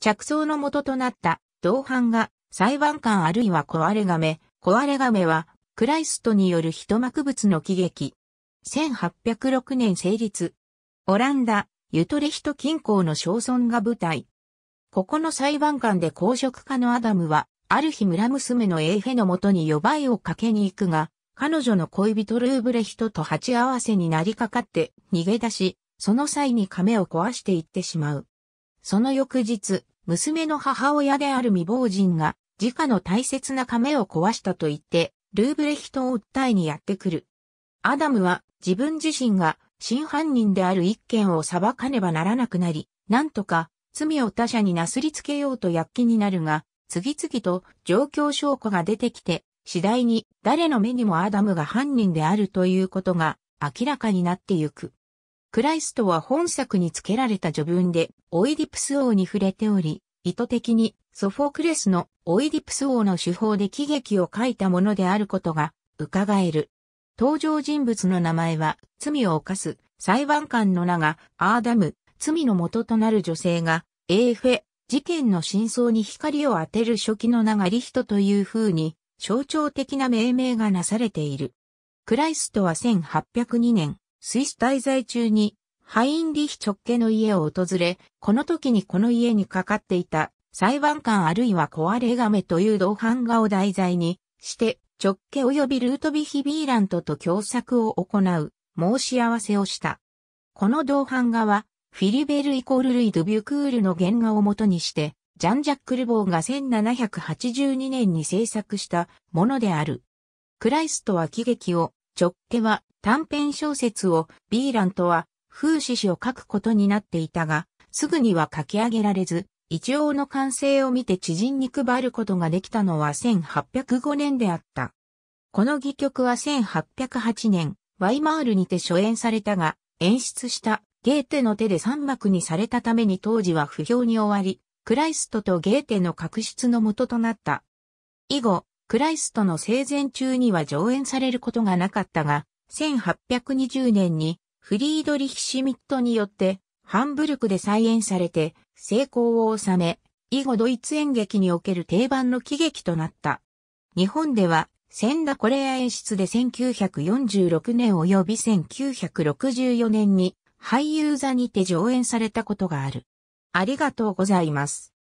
着想の元となった同伴が裁判官あるいは壊れ亀、壊れ亀はクライストによる一幕物の喜劇。1806年成立。オランダ、ユトレヒト近郊の小村が舞台。ここの裁判官で公職家のアダムは、ある日村娘のエーフェのもとに予売をかけに行くが、彼女の恋人ルーブレヒトと鉢合わせになりかかって逃げ出し、その際に亀を壊していってしまう。その翌日、娘の母親である未亡人が、自家の大切な亀を壊したと言って、ルーブレヒトを訴えにやってくる。アダムは自分自身が真犯人である一件を裁かねばならなくなり、なんとか罪を他者になすりつけようと躍起になるが、次々と状況証拠が出てきて、次第に誰の目にもアダムが犯人であるということが明らかになってゆく。クライストは本作に付けられた序文で、オイディプス王に触れており、意図的にソフォクレスのオイディプス王の手法で喜劇を書いたものであることが伺える。登場人物の名前は、罪を犯す裁判官の名がアーダム、罪の元となる女性が、エーフェ、事件の真相に光を当てる初期の名がリヒトという風に、象徴的な命名がなされている。クライストは1802年、スイス滞在中に、ハインリヒ直家の家を訪れ、この時にこの家にかかっていた裁判官あるいは壊れ亀という同伴画を題材にして、直家及びルートビヒビーラントと共作を行う申し合わせをした。この同伴画は、フィリベルイコールルイ・ドビュクールの原画をもとにして、ジャン・ジャック・ルボーが1782年に制作したものである。クライストは喜劇を、直家は短編小説をビーラントは風刺史を書くことになっていたが、すぐには書き上げられず、一応の完成を見て知人に配ることができたのは1805年であった。この戯曲は1808年、ワイマールにて初演されたが、演出したゲーテの手で三幕にされたために当時は不評に終わり、クライストとゲーテの確執の元となった。以後、クライストの生前中には上演されることがなかったが、1820年にフリードリヒ・シュミットによってハンブルクで再演されて成功を収め、以後ドイツ演劇における定番の喜劇となった。日本では、センダコレア演出で1946年及び1964年に俳優座にて上演されたことがある。ありがとうございます。